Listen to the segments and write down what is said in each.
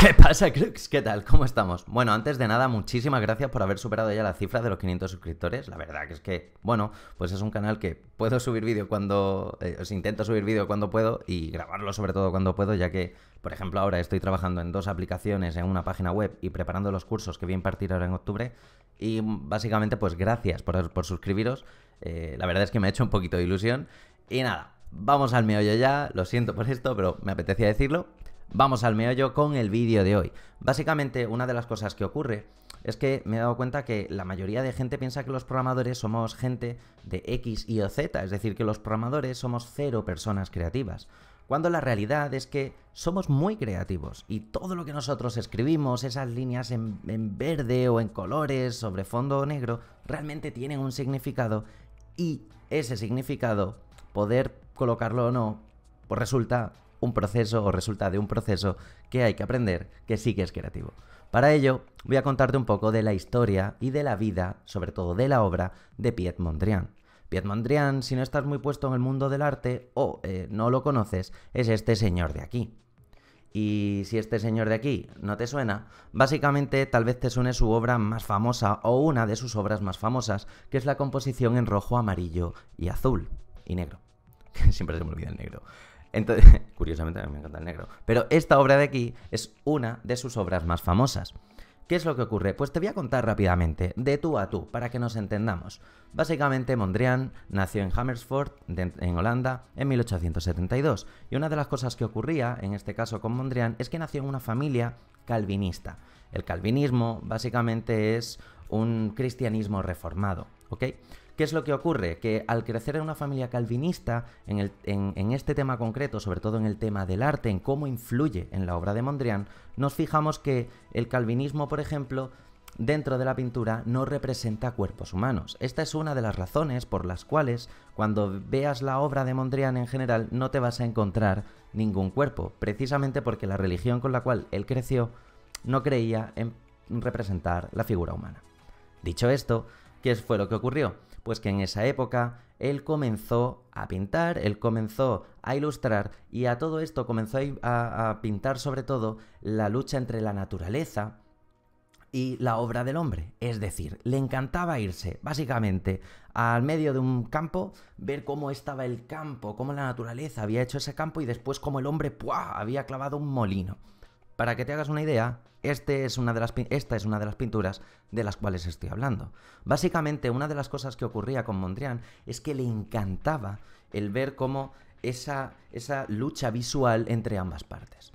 ¿Qué pasa, Crux? ¿Qué tal? ¿Cómo estamos? Bueno, antes de nada, muchísimas gracias por haber superado ya la cifra de los 500 suscriptores. La verdad que es que, bueno, pues es un canal que puedo subir vídeo cuando... Eh, os intento subir vídeo cuando puedo y grabarlo sobre todo cuando puedo, ya que, por ejemplo, ahora estoy trabajando en dos aplicaciones, en una página web y preparando los cursos que voy a impartir ahora en octubre. Y mm, básicamente, pues gracias por, suscribiros. Eh, la verdad es que me ha hecho un poquito de ilusión. Y nada, vamos al meollo ya. Lo siento por esto, pero me apetecía decirlo. Vamos al meollo con el vídeo de hoy. Básicamente, una de las cosas que ocurre es que me he dado cuenta que la mayoría de gente piensa que los programadores somos gente de X, Y o Z, es decir, que los programadores somos cero personas creativas cuando la realidad es que somos muy creativos y todo lo que nosotros escribimos, esas líneas en, verde o en colores sobre fondo negro, realmente tienen un significado y ese significado, poder colocarlo o no, pues resulta un proceso o resulta de un proceso que hay que aprender que sí que es creativo. Para ello, voy a contarte un poco de la historia y de la vida, sobre todo de la obra, de Piet Mondrian. Piet Mondrian, si no estás muy puesto en el mundo del arte o eh, no lo conoces, es este señor de aquí. Y si este señor de aquí no te suena, básicamente tal vez te suene su obra más famosa o una de sus obras más famosas, que es la composición en rojo, amarillo y azul. Y negro. Siempre se me olvida el negro. Entonces, curiosamente a me encanta el negro. Pero esta obra de aquí es una de sus obras más famosas. ¿Qué es lo que ocurre? Pues te voy a contar rápidamente, de tú a tú, para que nos entendamos. Básicamente, Mondrian nació en Hammersford, en Holanda, en 1872. Y una de las cosas que ocurría, en este caso con Mondrian, es que nació en una familia calvinista. El calvinismo básicamente es un cristianismo reformado, ¿ok? ¿Qué es lo que ocurre? Que al crecer en una familia calvinista, en, este tema concreto, sobre todo en el tema del arte, en cómo influye en la obra de Mondrian, nos fijamos que el calvinismo, por ejemplo, dentro de la pintura no representa cuerpos humanos. Esta es una de las razones por las cuales cuando veas la obra de Mondrian en general no te vas a encontrar ningún cuerpo, precisamente porque la religión con la cual él creció no creía en representar la figura humana. Dicho esto, ¿qué fue lo que ocurrió? Pues que en esa época él comenzó a pintar, él comenzó a ilustrar y a todo esto comenzó a, pintar sobre todo la lucha entre la naturaleza, y la obra del hombre. Es decir, le encantaba irse, básicamente, al medio de un campo, ver cómo estaba el campo, cómo la naturaleza había hecho ese campo y después cómo el hombre había clavado un molino. Para que te hagas una idea, este esta es una de las pinturas de las cuales estoy hablando. Básicamente, una de las cosas que ocurría con Mondrian es que le encantaba el ver cómo esa, lucha visual entre ambas partes.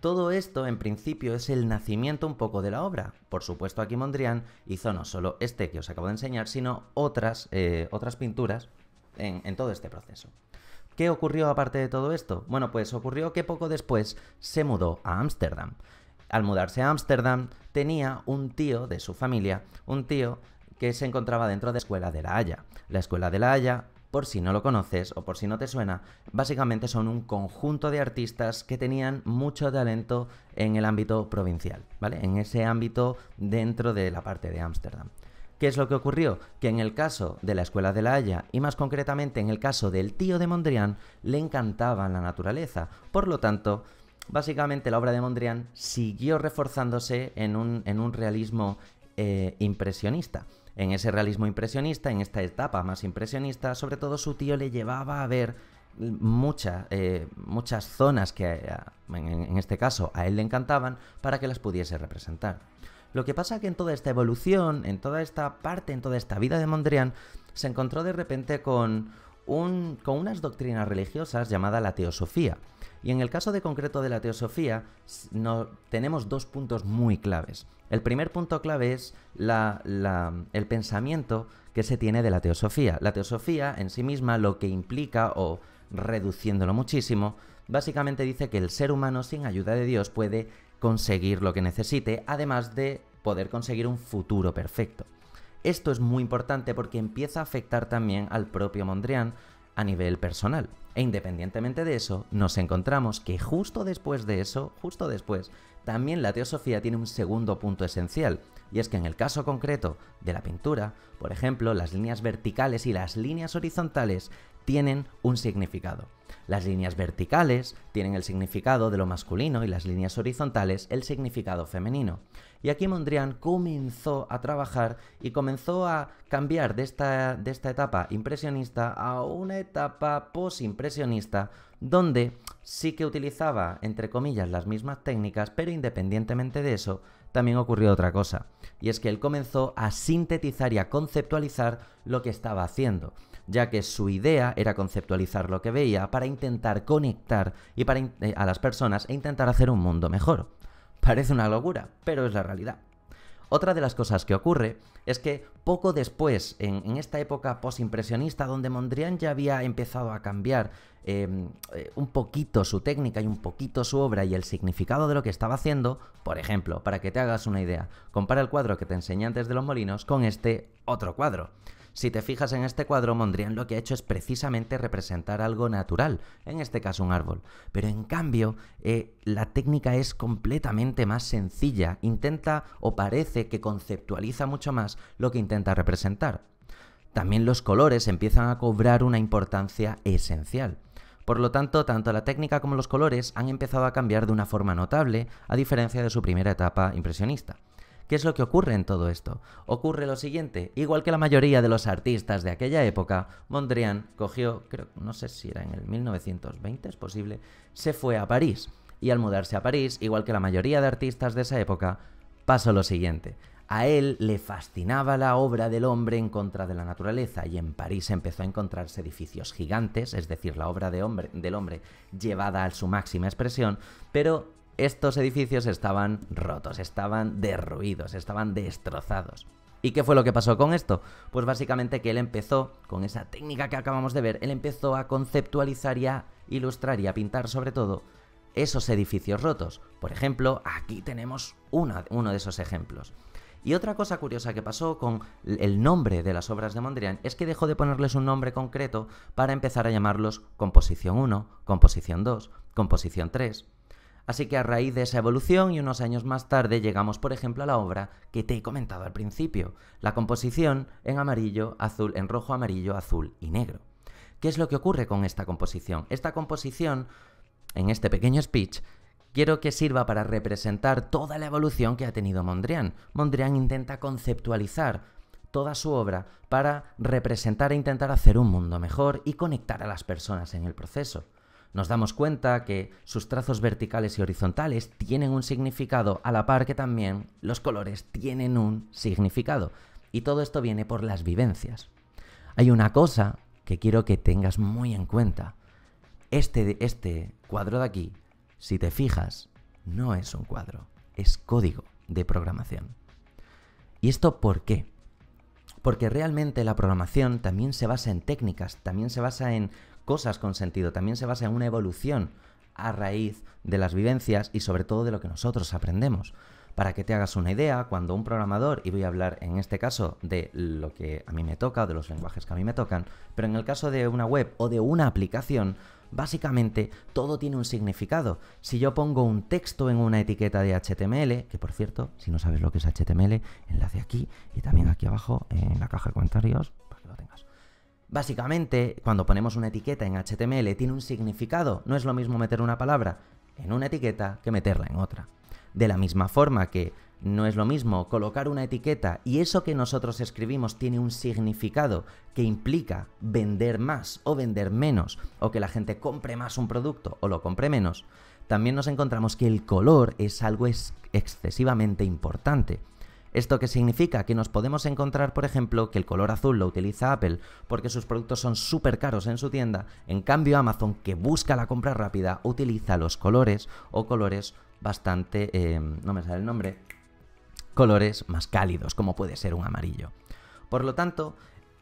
Todo esto, en principio, es el nacimiento un poco de la obra. Por supuesto, aquí Mondrian hizo no solo este que os acabo de enseñar, sino otras, eh, pinturas en todo este proceso. ¿Qué ocurrió aparte de todo esto? Bueno, pues ocurrió que poco después se mudó a Ámsterdam. Al mudarse a Ámsterdam, tenía un tío de su familia, un tío que se encontraba dentro de la Escuela de la Haya. La Escuela de la Haya, por si no lo conoces o por si no te suena, básicamente son un conjunto de artistas que tenían mucho talento en el ámbito provincial, ¿vale? En ese ámbito dentro de la parte de Ámsterdam. ¿Qué es lo que ocurrió? Que en el caso de la Escuela de la Haya, y más concretamente en el caso del tío de Mondrian, le encantaba la naturaleza. Por lo tanto, Básicamente la obra de Mondrian siguió reforzándose en un, en un realismo eh, impresionista. En ese realismo impresionista, en esta etapa más impresionista, sobre todo su tío le llevaba a ver muchas, eh, muchas zonas que eh, en este caso a él le encantaban para que las pudiese representar. Lo que pasa es que en toda esta evolución, en toda esta parte, en toda esta vida de Mondrian, se encontró de repente con con unas doctrinas religiosas llamada la teosofía. Y en el caso de concreto de la teosofía, tenemos dos puntos muy claves. El primer punto clave es el pensamiento que se tiene de la teosofía. La teosofía en sí misma lo que implica, o reduciéndolo muchísimo, básicamente dice que el ser humano sin ayuda de Dios puede conseguir lo que necesite, además de poder conseguir un futuro perfecto. Esto es muy importante porque empieza a afectar también al propio Mondrian a nivel personal. E independientemente de eso, nos encontramos que justo después de eso, justo después, también la teosofía tiene un segundo punto esencial, y es que en el caso concreto de la pintura, por ejemplo, las líneas verticales y las líneas horizontales tienen un significado. Las líneas verticales tienen el significado de lo masculino y las líneas horizontales el significado femenino. Y aquí Mondrian comenzó a trabajar y comenzó a cambiar de esta, etapa impresionista a una etapa posimpresionista donde sí que utilizaba, entre comillas, las mismas técnicas, pero independientemente de eso, también ocurrió otra cosa. Y es que él comenzó a sintetizar y a conceptualizar lo que estaba haciendo ya que su idea era conceptualizar lo que veía para intentar conectar y para eh, a las personas e intentar hacer un mundo mejor. Parece una locura, pero es la realidad. Otra de las cosas que ocurre es que poco después, en, esta época posimpresionista, donde Mondrian ya había empezado a cambiar em, eh, un poquito su técnica y un poquito su obra y el significado de lo que estaba haciendo, por ejemplo, para que te hagas una idea, compara el cuadro que te enseñé antes de los molinos con este otro cuadro. Si te fijas en este cuadro, Mondrian lo que ha hecho es precisamente representar algo natural, en este caso un árbol. Pero en cambio, eh, la técnica es completamente más sencilla, intenta o parece que conceptualiza mucho más lo que intenta representar. También los colores empiezan a cobrar una importancia esencial. Por lo tanto, tanto la técnica como los colores han empezado a cambiar de una forma notable, a diferencia de su primera etapa impresionista. ¿Qué es lo que ocurre en todo esto? Ocurre lo siguiente, igual que la mayoría de los artistas de aquella época, Mondrian cogió, creo, no sé si era en el 1920, es posible, se fue a París. Y al mudarse a París, igual que la mayoría de artistas de esa época, pasó lo siguiente. A él le fascinaba la obra del hombre en contra de la naturaleza y en París empezó a encontrarse edificios gigantes, es decir, la obra del hombre llevada a su máxima expresión, pero estos edificios estaban rotos, estaban derruidos, estaban destrozados. ¿Y qué fue lo que pasó con esto? Pues básicamente que él empezó, con esa técnica que acabamos de ver, él empezó a conceptualizar y a ilustrar y a pintar sobre todo esos edificios rotos. Por ejemplo, aquí tenemos uno de esos ejemplos. Y otra cosa curiosa que pasó con el nombre de las obras de Mondrian es que dejó de ponerles un nombre concreto para empezar a llamarlos Composición 1, Composición 2, Composición 3. Así que a raíz de esa evolución y unos años más tarde llegamos por ejemplo a la obra que te he comentado al principio, la composición en amarillo, azul, en rojo, amarillo, azul y negro. ¿Qué es lo que ocurre con esta composición? Esta composición, en este pequeño speech, quiero que sirva para representar toda la evolución que ha tenido Mondrian. Mondrian intenta conceptualizar toda su obra para representar e intentar hacer un mundo mejor y conectar a las personas en el proceso nos damos cuenta que sus trazos verticales y horizontales tienen un significado, a la par que también los colores tienen un significado. Y todo esto viene por las vivencias. Hay una cosa que quiero que tengas muy en cuenta. Este, este cuadro de aquí, si te fijas, no es un cuadro, es código de programación. ¿Y esto por qué? Porque realmente la programación también se basa en técnicas, también se basa en cosas con sentido, también se basa en una evolución a raíz de las vivencias y sobre todo de lo que nosotros aprendemos. Para que te hagas una idea, cuando un programador, y voy a hablar en este caso de lo que a mí me toca, de los lenguajes que a mí me tocan, pero en el caso de una web o de una aplicación, básicamente todo tiene un significado. Si yo pongo un texto en una etiqueta de HTML, que por cierto, si no sabes lo que es HTML, enlace aquí y también aquí abajo en la caja de comentarios, Básicamente, cuando ponemos una etiqueta en HTML tiene un significado, no es lo mismo meter una palabra en una etiqueta que meterla en otra. De la misma forma que no es lo mismo colocar una etiqueta y eso que nosotros escribimos tiene un significado que implica vender más o vender menos o que la gente compre más un producto o lo compre menos, también nos encontramos que el color es algo excesivamente importante. ¿Esto que significa? Que nos podemos encontrar, por ejemplo, que el color azul lo utiliza Apple porque sus productos son súper caros en su tienda, en cambio Amazon, que busca la compra rápida, utiliza los colores o colores bastante... Em, no me sale el nombre, colores más cálidos, como puede ser un amarillo. Por lo tanto,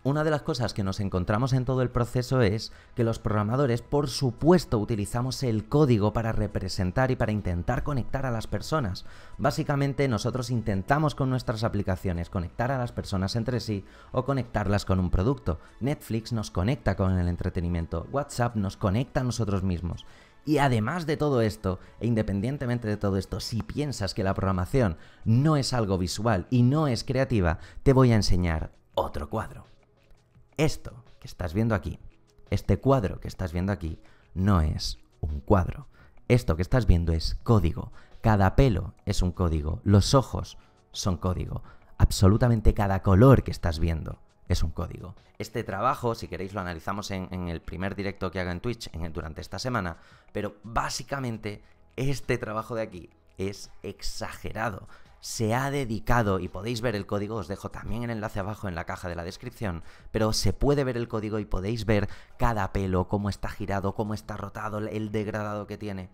una de las cosas que nos encontramos en todo el proceso es que los programadores, por supuesto, utilizamos el código para representar y para intentar conectar a las personas. Básicamente, nosotros intentamos con nuestras aplicaciones conectar a las personas entre sí o conectarlas con un producto. Netflix nos conecta con el entretenimiento, WhatsApp nos conecta a nosotros mismos. Y además de todo esto, e independientemente de todo esto, si piensas que la programación no es algo visual y no es creativa, te voy a enseñar otro cuadro esto que estás viendo aquí, este cuadro que estás viendo aquí, no es un cuadro. Esto que estás viendo es código. Cada pelo es un código. Los ojos son código. Absolutamente cada color que estás viendo es un código. Este trabajo, si queréis, lo analizamos en, el primer directo que haga en Twitch durante esta semana, pero básicamente este trabajo de aquí es exagerado se ha dedicado, y podéis ver el código, os dejo también el enlace abajo en la caja de la descripción, pero se puede ver el código y podéis ver cada pelo, cómo está girado, cómo está rotado, el degradado que tiene.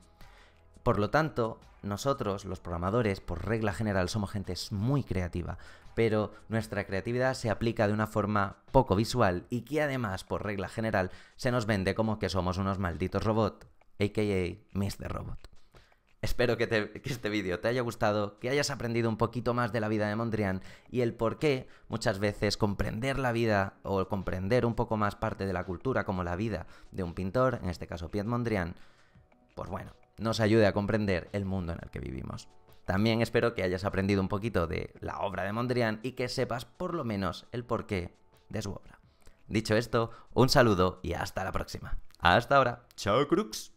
Por lo tanto, nosotros, los programadores, por regla general, somos gente muy creativa, pero nuestra creatividad se aplica de una forma poco visual y que además, por regla general, se nos vende como que somos unos malditos robots, aka Mr. Robot. Espero que, este vídeo te haya gustado, que hayas aprendido un poquito más de la vida de Mondrian y el por qué muchas veces comprender la vida o comprender un poco más parte de la cultura como la vida de un pintor, en este caso Piet Mondrian, pues bueno, nos ayude a comprender el mundo en el que vivimos. También espero que hayas aprendido un poquito de la obra de Mondrian y que sepas por lo menos el porqué de su obra. Dicho esto, un saludo y hasta la próxima. Hasta ahora. Chao, Crux.